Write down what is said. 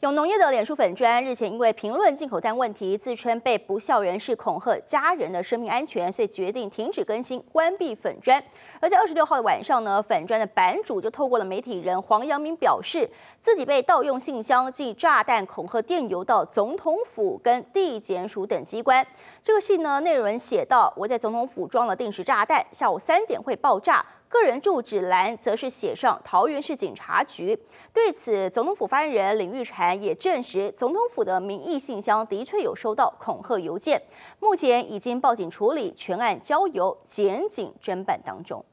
有农业的脸书粉砖日前因为评论进口蛋问题，自称被不孝人士恐吓家人的生命安全，所以决定停止更新，关闭粉砖。而在二十六号的晚上呢，粉砖的版主就透过了媒体人黄阳明表示，自己被盗用信箱寄炸弹恐吓电邮到总统府跟地检署等机关。这个信呢，内容写到：我在总统府装了定时炸弹，下午三点会爆炸。个人住址栏则是写上桃园市警察局。对此，总统府发言人林玉婵也证实，总统府的民意信箱的确有收到恐吓邮件，目前已经报警处理，全案交由检警侦办当中。